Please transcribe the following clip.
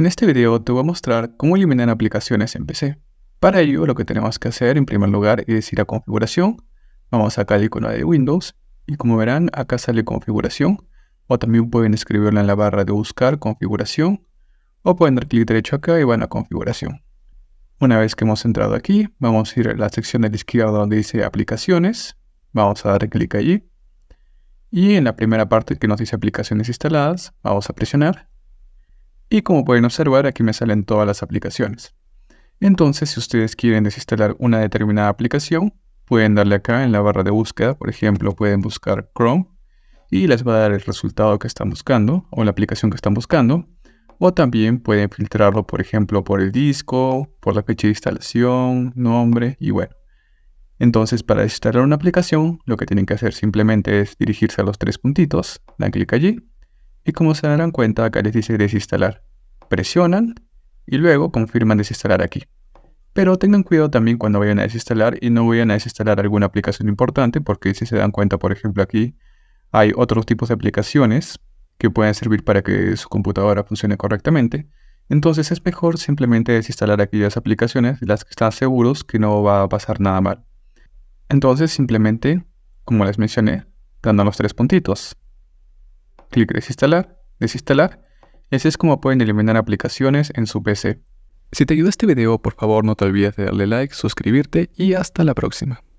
En este video te voy a mostrar cómo eliminar aplicaciones en PC. Para ello lo que tenemos que hacer en primer lugar es ir a configuración, vamos acá al icono de Windows y como verán acá sale configuración o también pueden escribirla en la barra de buscar configuración o pueden dar clic derecho acá y van a configuración. Una vez que hemos entrado aquí, vamos a ir a la sección de la izquierda donde dice aplicaciones, vamos a dar clic allí y en la primera parte que nos dice aplicaciones instaladas, vamos a presionar y como pueden observar, aquí me salen todas las aplicaciones. Entonces, si ustedes quieren desinstalar una determinada aplicación, pueden darle acá en la barra de búsqueda, por ejemplo, pueden buscar Chrome y les va a dar el resultado que están buscando o la aplicación que están buscando. O también pueden filtrarlo, por ejemplo, por el disco, por la fecha de instalación, nombre y bueno. Entonces, para desinstalar una aplicación, lo que tienen que hacer simplemente es dirigirse a los tres puntitos, dan clic allí y como se darán cuenta acá les dice desinstalar. Presionan y luego confirman desinstalar aquí. Pero tengan cuidado también cuando vayan a desinstalar y no vayan a desinstalar alguna aplicación importante porque si se dan cuenta, por ejemplo, aquí hay otros tipos de aplicaciones que pueden servir para que su computadora funcione correctamente. Entonces es mejor simplemente desinstalar aquellas aplicaciones de las que están seguros que no va a pasar nada mal. Entonces simplemente, como les mencioné, dando los tres puntitos clic desinstalar, desinstalar, ese es como pueden eliminar aplicaciones en su PC. Si te ayudó este video, por favor no te olvides de darle like, suscribirte y hasta la próxima.